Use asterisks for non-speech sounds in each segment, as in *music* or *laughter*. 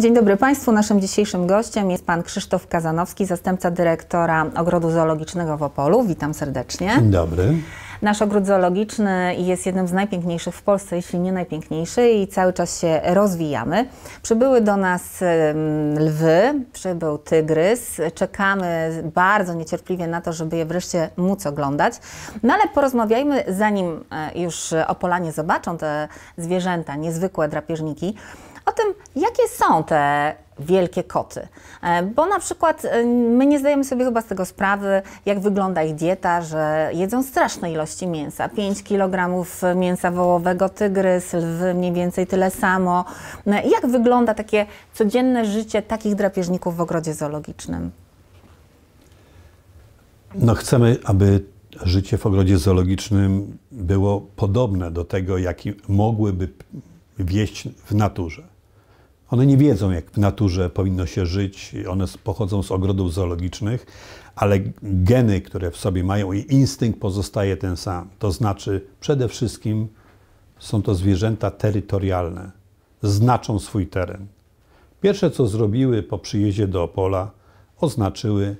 Dzień dobry Państwu. Naszym dzisiejszym gościem jest pan Krzysztof Kazanowski, zastępca dyrektora Ogrodu Zoologicznego w Opolu. Witam serdecznie. Dzień dobry. Nasz ogród zoologiczny jest jednym z najpiękniejszych w Polsce, jeśli nie najpiękniejszy, i cały czas się rozwijamy. Przybyły do nas lwy, przybył tygrys. Czekamy bardzo niecierpliwie na to, żeby je wreszcie móc oglądać. No ale porozmawiajmy, zanim e, już opolanie zobaczą te zwierzęta, niezwykłe drapieżniki, o tym, jakie są te wielkie koty. E, bo na przykład e, my nie zdajemy sobie chyba z tego sprawy, jak wygląda ich dieta, że jedzą straszne ilości mięsa. 5 kg mięsa wołowego, tygrys, lwy mniej więcej tyle samo. E, jak wygląda takie codzienne życie takich drapieżników w ogrodzie zoologicznym? No chcemy, aby życie w ogrodzie zoologicznym było podobne do tego, jaki mogłyby wieść w naturze. One nie wiedzą, jak w naturze powinno się żyć, one pochodzą z ogrodów zoologicznych, ale geny, które w sobie mają i instynkt pozostaje ten sam. To znaczy, przede wszystkim są to zwierzęta terytorialne, znaczą swój teren. Pierwsze, co zrobiły po przyjeździe do Opola, oznaczyły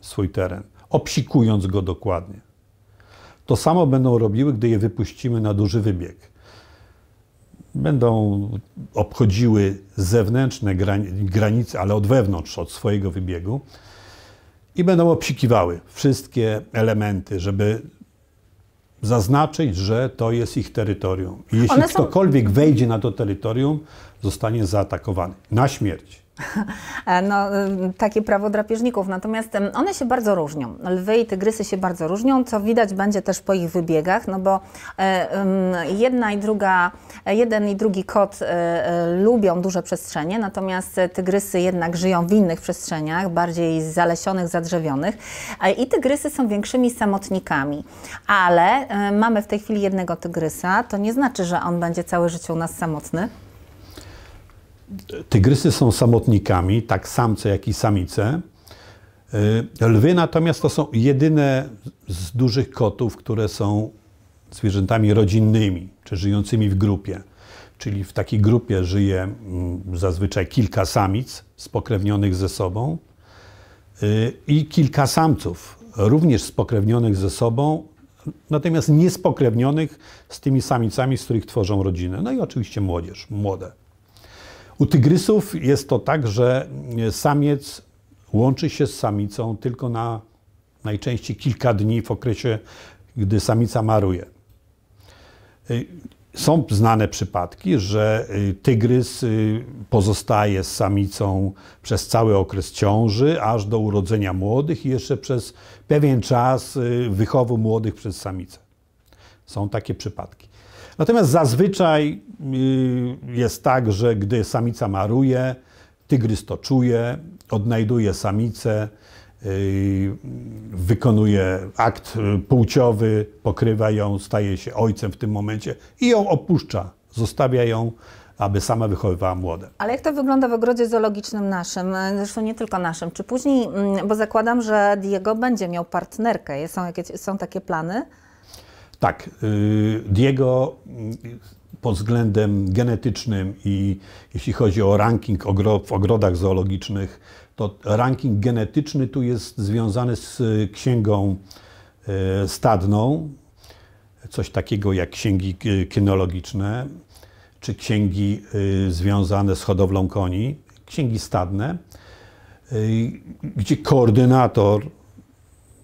swój teren, obsikując go dokładnie. To samo będą robiły, gdy je wypuścimy na duży wybieg będą obchodziły zewnętrzne granice, ale od wewnątrz, od swojego wybiegu i będą obsikiwały wszystkie elementy, żeby zaznaczyć, że to jest ich terytorium. I jeśli są... ktokolwiek wejdzie na to terytorium, zostanie zaatakowany na śmierć. E, no, y, takie prawo drapieżników. Natomiast y, one się bardzo różnią. Lwy i tygrysy się bardzo różnią, co widać będzie też po ich wybiegach, no bo e, jedna i druga, e, jeden i drugi kot lubią duże przestrzenie, natomiast tygrysy jednak żyją w innych przestrzeniach, bardziej zalesionych, zadrzewionych. I tygrysy są większymi samotnikami, ale mamy w tej chwili jednego tygrysa, to nie znaczy, że on będzie całe życie u nas samotny. Tygrysy są samotnikami, tak samce, jak i samice. E, lwy natomiast to są jedyne z dużych kotów, które są zwierzętami rodzinnymi, czy żyjącymi w grupie. Czyli w takiej grupie żyje mm, zazwyczaj kilka samic spokrewnionych ze sobą e, i kilka samców, również spokrewnionych ze sobą, natomiast niespokrewnionych z tymi samicami, z których tworzą rodzinę. No i oczywiście młodzież, młode. U tygrysów jest to tak, że e, samiec łączy się z samicą tylko na najczęściej kilka dni w okresie, gdy samica maruje. E, są znane przypadki, że e, tygrys pozostaje z samicą przez cały okres ciąży, aż do urodzenia młodych i jeszcze przez pewien czas wychowu młodych przez samicę. Są takie przypadki. Natomiast zazwyczaj y, jest tak, że gdy samica maruje, tygrys to czuje, odnajduje samicę, y, wykonuje akt płciowy, pokrywa ją, staje się ojcem w tym momencie i ją opuszcza, zostawia ją aby sama wychowywała młode. Ale jak to wygląda w ogrodzie zoologicznym naszym, zresztą nie tylko naszym? Czy później, mm, bo zakładam, że Diego będzie miał partnerkę, są, jakieś, są takie plany? Tak, y, Diego y, pod względem genetycznym i jeśli chodzi o ranking w ogrodach zoologicznych, to ranking genetyczny tu jest związany z y, księgą stadną, coś takiego jak księgi kynologiczne, czy księgi związane z hodowlą koni, księgi stadne, gdzie koordynator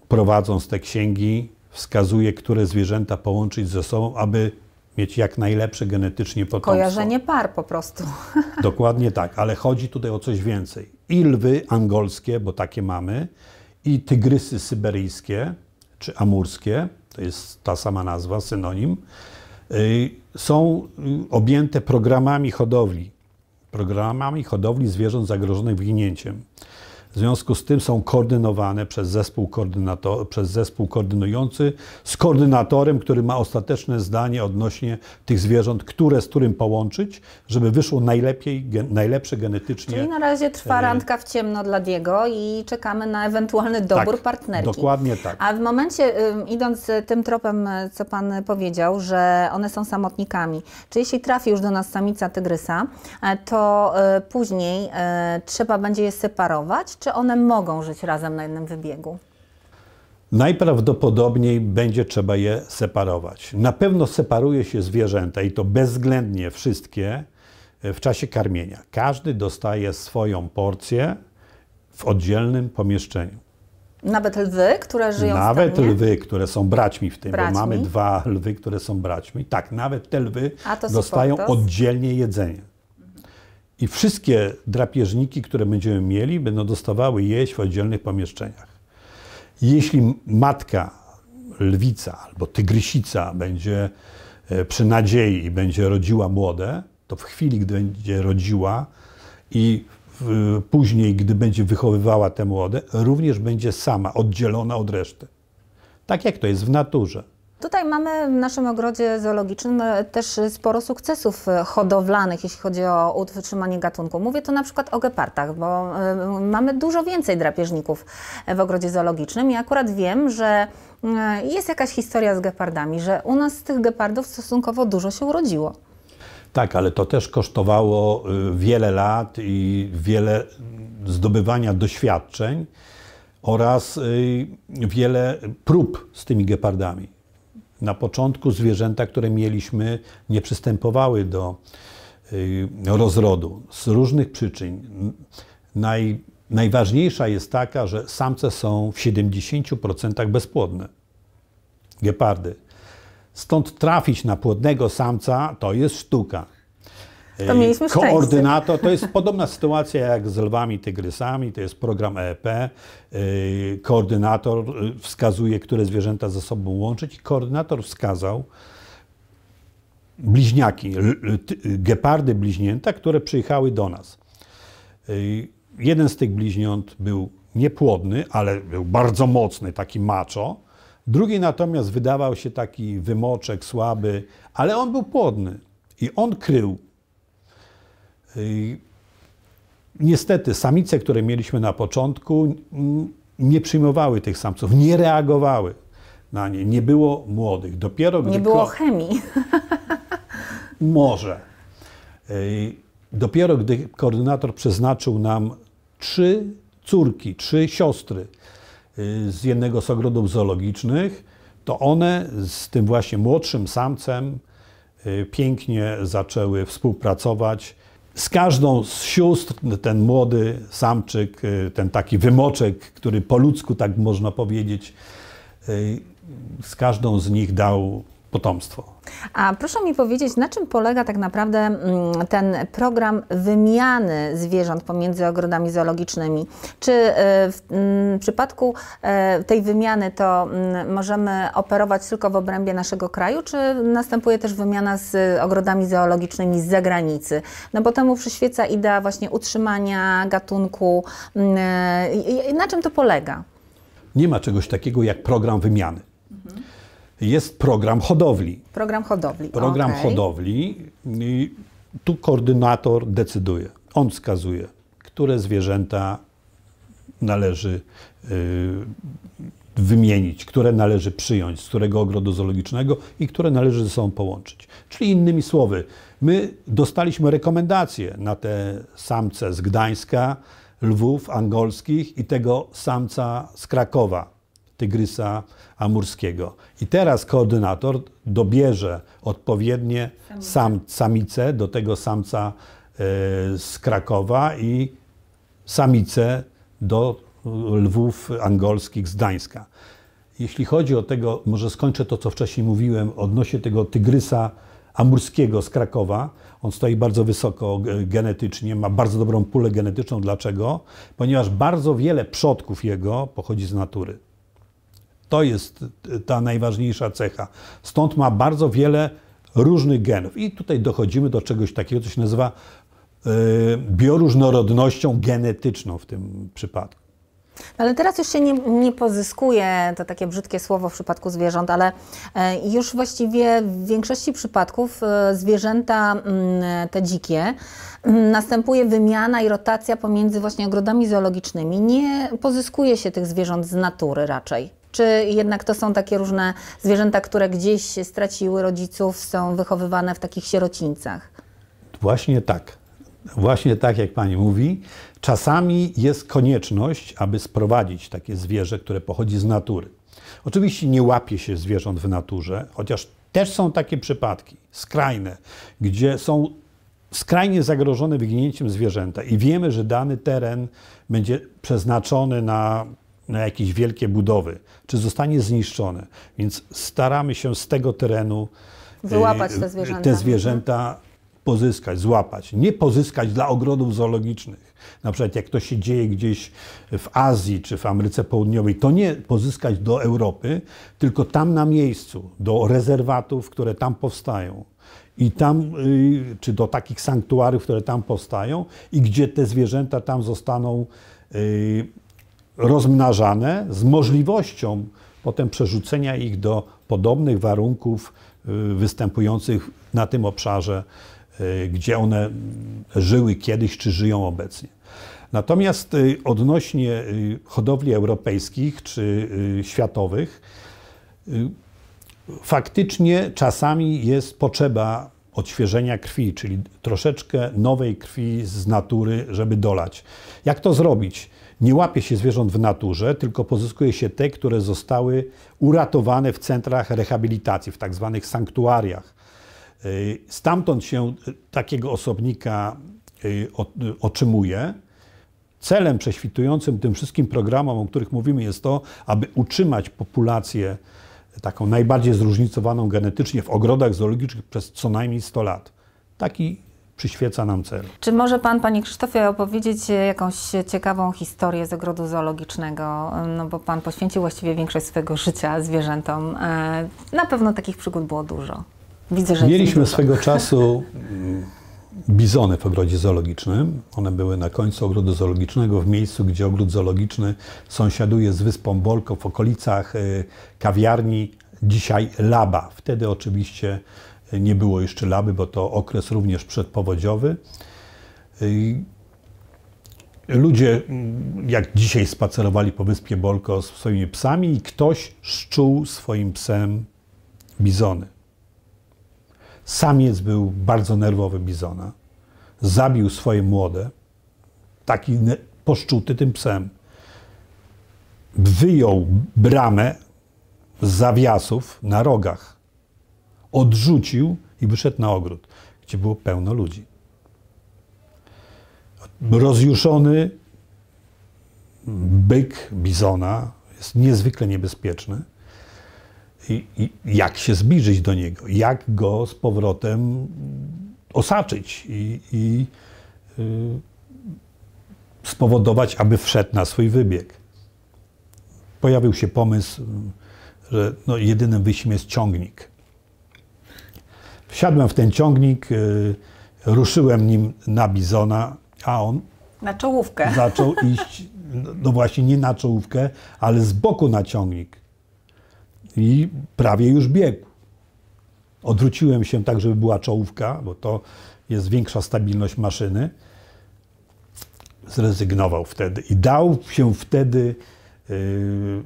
prowadząc te księgi wskazuje, które zwierzęta połączyć ze sobą, aby mieć jak najlepsze genetycznie potomstwo. Kojarzenie par po prostu. *laughs* Dokładnie tak, ale chodzi tutaj o coś więcej. I lwy angolskie, bo takie mamy, i tygrysy syberyjskie, czy amurskie, to jest ta sama nazwa, synonim, y, są y, objęte programami hodowli, programami hodowli zwierząt zagrożonych wyginięciem. W związku z tym są koordynowane przez zespół, przez zespół koordynujący z koordynatorem, który ma ostateczne zdanie odnośnie tych zwierząt, które z którym połączyć, żeby wyszło najlepiej, gen, najlepsze genetycznie. Czyli na razie trwa e, randka w ciemno dla Diego i czekamy na ewentualny dobór tak, partnerki. Dokładnie tak. A w momencie, idąc y, tym tropem, y, co Pan powiedział, że one są samotnikami, czy jeśli trafi już do nas samica tygrysa, e, to y, później trzeba będzie je separować, czy one mogą żyć razem na jednym wybiegu? Najprawdopodobniej będzie trzeba je separować. Na pewno separuje się zwierzęta i to bezwzględnie wszystkie e, w czasie karmienia. Każdy dostaje swoją porcję w oddzielnym pomieszczeniu. Nawet lwy, które żyją nawet w Nawet lwy, które są braćmi w tym, braćmi. bo mamy dwa lwy, które są braćmi. Tak, nawet te lwy dostają oddzielnie jedzenie. I wszystkie drapieżniki, które będziemy mieli, będą dostawały jeść w oddzielnych pomieszczeniach. Jeśli matka lwica albo tygrysica będzie e, przy nadziei i będzie rodziła młode, to w chwili, gdy będzie rodziła i później, gdy będzie wychowywała te młode, również będzie sama, oddzielona od reszty. Tak jak to jest w naturze. Tutaj mamy w naszym ogrodzie zoologicznym e, też sporo sukcesów e, hodowlanych, jeśli chodzi o utrzymanie gatunku. Mówię tu na przykład o gepardach, bo e, mamy dużo więcej drapieżników w ogrodzie zoologicznym i akurat wiem, że jest jakaś historia z gepardami, że u nas z tych gepardów stosunkowo dużo się urodziło. Tak, ale to też kosztowało wiele lat i wiele zdobywania doświadczeń oraz wiele prób z tymi gepardami. Na początku zwierzęta, które mieliśmy, nie przystępowały do y, rozrodu z różnych przyczyn. Naj, najważniejsza jest taka, że samce są w 70% bezpłodne. Gepardy. Stąd trafić na płodnego samca to jest sztuka. E, to mieliśmy koordynator. To jest podobna sytuacja jak z lwami tygrysami, to jest program EEP. E, koordynator e, wskazuje, które zwierzęta ze sobą łączyć i koordynator wskazał bliźniaki, gepardy bliźnięta, które przyjechały do nas. Jeden z tych bliźniąt był niepłodny, ale był bardzo mocny, taki macho. Drugi natomiast wydawał się taki wymoczek, słaby, ale on był płodny. I on krył Y, niestety samice, które mieliśmy na początku, nie przyjmowały tych samców, nie reagowały na nie. Nie było młodych. Dopiero gdy nie było klon... chemii. *laughs* Może. Y, dopiero gdy koordynator przeznaczył nam trzy córki, trzy siostry y, z jednego z ogrodów zoologicznych, to one z tym właśnie młodszym samcem pięknie zaczęły współpracować z każdą z sióstr ten młody samczyk, y, ten taki wymoczek, który po ludzku tak można powiedzieć, y, z każdą z nich dał potomstwo. A proszę mi powiedzieć, na czym polega tak naprawdę mm, ten program wymiany zwierząt pomiędzy ogrodami zoologicznymi? Czy e, mm, w przypadku e, tej wymiany to mm, możemy operować tylko w obrębie naszego kraju, czy następuje też wymiana z ogrodami zoologicznymi z zagranicy? No bo temu przyświeca idea właśnie utrzymania gatunku. E, na czym to polega? Nie ma czegoś takiego jak program wymiany. Mhm jest program hodowli. Program hodowli. Program okay. hodowli. I tu koordynator decyduje. On wskazuje, które zwierzęta należy y, wymienić, które należy przyjąć z którego ogrodu zoologicznego i które należy ze sobą połączyć. Czyli innymi słowy, my dostaliśmy rekomendacje na te samce z Gdańska, lwów angolskich i tego samca z Krakowa tygrysa amurskiego. I teraz koordynator dobierze odpowiednie sam, samice do tego samca e, z Krakowa i samice do lwów angolskich z Gdańska. Jeśli chodzi o tego, może skończę to, co wcześniej mówiłem odnośnie tego tygrysa amurskiego z Krakowa. On stoi bardzo wysoko e, genetycznie, ma bardzo dobrą pulę genetyczną. Dlaczego? Ponieważ bardzo wiele przodków jego pochodzi z natury. To jest e, ta najważniejsza cecha. Stąd ma bardzo wiele różnych genów. I tutaj dochodzimy do czegoś takiego, co się nazywa e, bioróżnorodnością genetyczną w tym przypadku. No ale teraz już się nie, nie, pozyskuje to takie brzydkie słowo w przypadku zwierząt, ale e, już właściwie w większości przypadków zwierzęta mm, te dzikie mm, następuje wymiana i rotacja pomiędzy właśnie ogrodami zoologicznymi. Nie pozyskuje się tych zwierząt z natury raczej czy jednak to są takie różne zwierzęta, które gdzieś straciły rodziców, są wychowywane w takich sierocińcach? Właśnie tak. Właśnie tak, jak pani mówi, czasami jest konieczność, aby sprowadzić takie zwierzę, które pochodzi z natury. Oczywiście nie łapie się zwierząt w naturze, chociaż też są takie przypadki skrajne, gdzie są skrajnie zagrożone wyginięciem zwierzęta i wiemy, że dany teren będzie przeznaczony na na jakieś wielkie budowy, czy zostanie zniszczone. Więc staramy się z tego terenu e, wyłapać te zwierzęta. Te zwierzęta pozyskać, złapać. Nie pozyskać dla ogrodów zoologicznych. Na przykład jak to się dzieje gdzieś w Azji czy w Ameryce Południowej, to nie pozyskać do Europy, tylko tam na miejscu, do rezerwatów, które tam powstają. I tam, y, czy do takich sanktuariów, które tam powstają, i gdzie te zwierzęta tam zostaną y, rozmnażane z możliwością potem przerzucenia ich do podobnych warunków y, występujących na tym obszarze, y, gdzie one żyły kiedyś czy żyją obecnie. Natomiast y, odnośnie hodowli europejskich czy światowych, faktycznie czasami jest potrzeba odświeżenia krwi, czyli troszeczkę nowej krwi z natury, żeby dolać. Jak to zrobić? Nie łapie się zwierząt w naturze, tylko pozyskuje się te, które zostały uratowane w centrach rehabilitacji, w tak zwanych sanktuariach. Y, stamtąd się y, takiego osobnika y, otrzymuje. Celem prześwitującym tym wszystkim programom, o których mówimy, jest to, aby utrzymać populację taką najbardziej zróżnicowaną genetycznie w ogrodach zoologicznych przez co najmniej 100 lat. Taki przyświeca nam cel. Czy może Pan, Panie Krzysztofie, opowiedzieć jakąś ciekawą historię z ogrodu zoologicznego? No bo Pan poświęcił właściwie większość swojego życia zwierzętom. E, na pewno takich przygód było dużo. Widzę, że Mieliśmy swego czasu *laughs* bizony w ogrodzie zoologicznym. One były na końcu ogrodu zoologicznego, w miejscu, gdzie ogród zoologiczny sąsiaduje z wyspą Bolko w okolicach y, kawiarni, dzisiaj Laba. Wtedy oczywiście y, nie było jeszcze Laby, bo to okres również przedpowodziowy. Y, ludzie, mm, jak dzisiaj, spacerowali po wyspie Bolko z swoimi psami i ktoś szczuł swoim psem bizony. Samiec był bardzo nerwowy bizona. Zabił swoje młode, taki poszczuty tym psem. Wyjął bramę z zawiasów na rogach. Odrzucił i wyszedł na ogród, gdzie było pełno ludzi. Rozjuszony byk bizona jest niezwykle niebezpieczny jak się zbliżyć do niego, jak go z powrotem osaczyć i, i yy, spowodować, aby wszedł na swój wybieg. Pojawił się pomysł, że no, jedynym wyjściem jest ciągnik. Wsiadłem w ten ciągnik, yy, ruszyłem nim na bizona, a on. Na czołówkę. Zaczął iść, no, no właśnie nie na czołówkę, ale z boku na ciągnik i prawie już biegł. Odwróciłem się tak, żeby była czołówka, bo to jest większa stabilność maszyny. Zrezygnował wtedy i dał się wtedy y,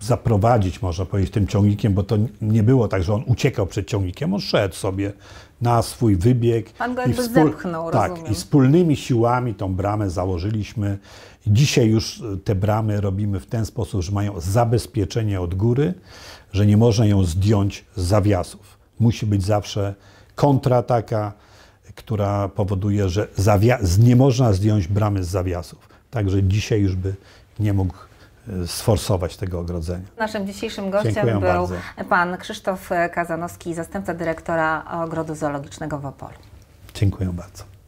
zaprowadzić, można powiedzieć, tym ciągnikiem, bo to nie było tak, że on uciekał przed ciągnikiem, on szedł sobie na swój wybieg. Pan go jakby wspól... zepchnął, Tak, i wspólnymi siłami tą bramę założyliśmy. Dzisiaj już e, te bramy robimy w ten sposób, że mają zabezpieczenie od góry, że nie można ją zdjąć z zawiasów. Musi być zawsze kontrataka, która powoduje, że zawia... nie można zdjąć bramy z zawiasów. Także dzisiaj już by nie mógł sforsować tego ogrodzenia. Naszym dzisiejszym gościem Dziękuję był bardzo. pan Krzysztof Kazanowski, zastępca dyrektora Ogrodu Zoologicznego w Opolu. Dziękuję bardzo.